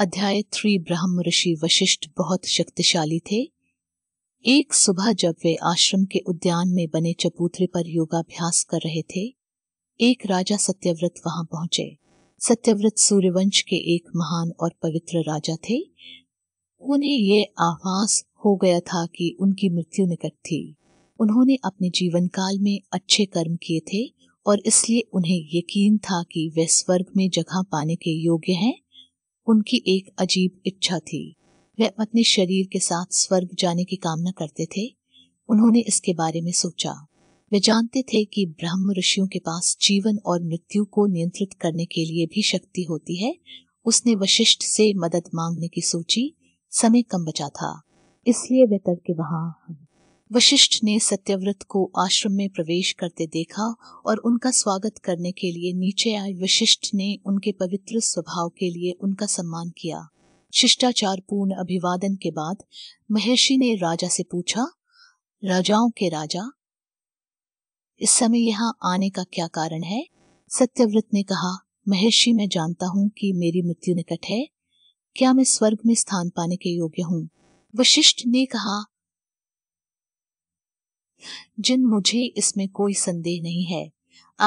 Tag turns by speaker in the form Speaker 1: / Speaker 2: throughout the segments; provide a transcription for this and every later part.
Speaker 1: अध्याय थ्री ब्रह्म ऋषि वशिष्ठ बहुत शक्तिशाली थे एक सुबह जब वे आश्रम के उद्यान में बने चपूतरे पर योगाभ्यास कर रहे थे एक राजा सत्यव्रत वहां पहुंचे सत्यव्रत सूर्यवंश के एक महान और पवित्र राजा थे उन्हें ये आभास हो गया था कि उनकी मृत्यु निकट थी उन्होंने अपने जीवन काल में अच्छे कर्म किए थे और इसलिए उन्हें यकीन था कि वे स्वर्ग में जगह पाने के योग्य हैं उनकी एक अजीब इच्छा थी वे अपने शरीर के साथ स्वर्ग जाने की कामना करते थे उन्होंने इसके बारे में सोचा वे जानते थे कि ब्रह्म ऋषियों के पास जीवन और मृत्यु को नियंत्रित करने के लिए भी शक्ति होती है उसने वशिष्ठ से मदद मांगने की सोची समय कम बचा था इसलिए वे तड़के वहां वशिष्ठ ने सत्यव्रत को आश्रम में प्रवेश करते देखा और उनका स्वागत करने के लिए नीचे आए वशिष्ठ ने उनके पवित्र स्वभाव के लिए उनका सम्मान किया शिष्टाचार पूर्ण अभिवादन के बाद महर्षि ने राजा से पूछा राजाओं के राजा इस समय यहाँ आने का क्या कारण है सत्यव्रत ने कहा महर्षि मैं जानता हूँ कि मेरी मृत्यु निकट है क्या मैं स्वर्ग में स्थान पाने के योग्य हूँ वशिष्ठ ने कहा जिन मुझे इसमें कोई संदेह नहीं है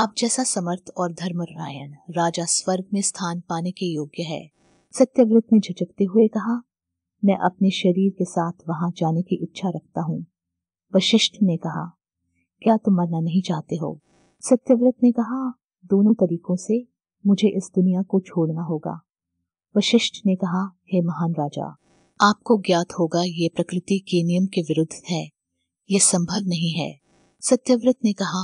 Speaker 1: आप जैसा समर्थ और धर्मरायण राजा स्वर्ग में स्थान पाने के योग्य है सत्यव्रत ने झुझकते हुए कहा मैं अपने शरीर के साथ वहां जाने की इच्छा रखता हूँ वशिष्ठ ने कहा क्या तुम मरना नहीं चाहते हो सत्यव्रत ने कहा दोनों तरीकों से मुझे इस दुनिया को छोड़ना होगा वशिष्ठ ने कहा हे महान राजा आपको ज्ञात होगा ये प्रकृति के नियम के विरुद्ध है यह संभव नहीं है सत्यव्रत ने कहा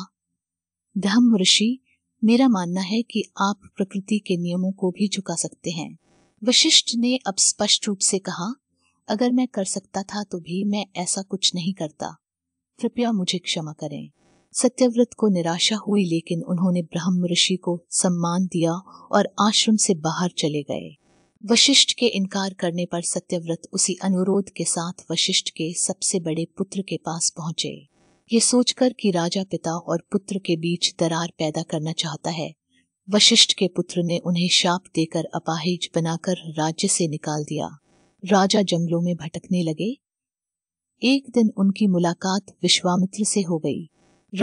Speaker 1: धम ऋषि मेरा मानना है कि आप प्रकृति के नियमों को भी झुका सकते हैं वशिष्ठ ने अब स्पष्ट रूप से कहा अगर मैं कर सकता था तो भी मैं ऐसा कुछ नहीं करता कृपया मुझे क्षमा करें सत्यव्रत को निराशा हुई लेकिन उन्होंने ब्रह्म ऋषि को सम्मान दिया और आश्रम से बाहर चले गए वशिष्ठ के इनकार करने पर सत्यव्रत उसी अनुरोध के साथ वशिष्ठ के सबसे बड़े पुत्र के पास पहुंचे ये सोचकर कि राजा पिता और पुत्र के बीच दरार पैदा करना चाहता है वशिष्ठ के पुत्र ने उन्हें शाप देकर अपाहिज बनाकर राज्य से निकाल दिया राजा जंगलों में भटकने लगे एक दिन उनकी मुलाकात विश्वामित्र से हो गई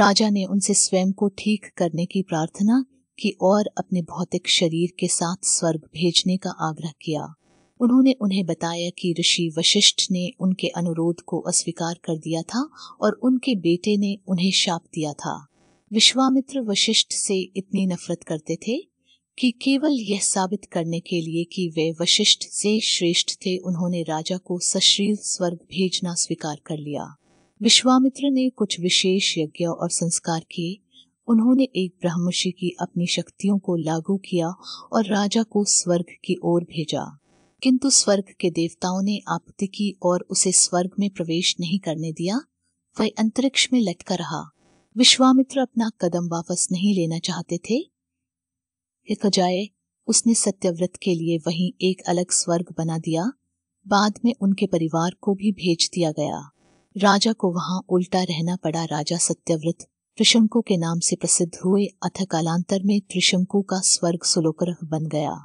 Speaker 1: राजा ने उनसे स्वयं को ठीक करने की प्रार्थना की और अपने भौतिक शरीर के साथ स्वर्ग भेजने का आग्रह किया उन्होंने उन्हें बताया कि ऋषि वशिष्ठ ने उनके अनुरोध को अस्वीकार कर दिया था और उनके बेटे ने उन्हें शाप दिया था विश्वामित्र वशिष्ठ से इतनी नफरत करते थे कि केवल यह साबित करने के लिए कि वे वशिष्ठ से श्रेष्ठ थे उन्होंने राजा को सश्रील स्वर्ग भेजना स्वीकार कर लिया विश्वामित्र ने कुछ विशेष यज्ञ और संस्कार किए उन्होंने एक ब्रह्मषि की अपनी शक्तियों को लागू किया और राजा को स्वर्ग की ओर भेजा किंतु स्वर्ग के देवताओं ने आपत्ति की और उसे स्वर्ग में प्रवेश नहीं करने दिया वह अंतरिक्ष में लटका रहा विश्वामित्र अपना कदम वापस नहीं लेना चाहते थे हिकजाए तो उसने सत्यव्रत के लिए वहीं एक अलग स्वर्ग बना दिया बाद में उनके परिवार को भी भेज दिया गया राजा को वहां उल्टा रहना पड़ा राजा सत्यव्रत त्रिशंकु के नाम से प्रसिद्ध हुए अथ कालांतर में त्रिशंकु का स्वर्ग सुलोकर बन गया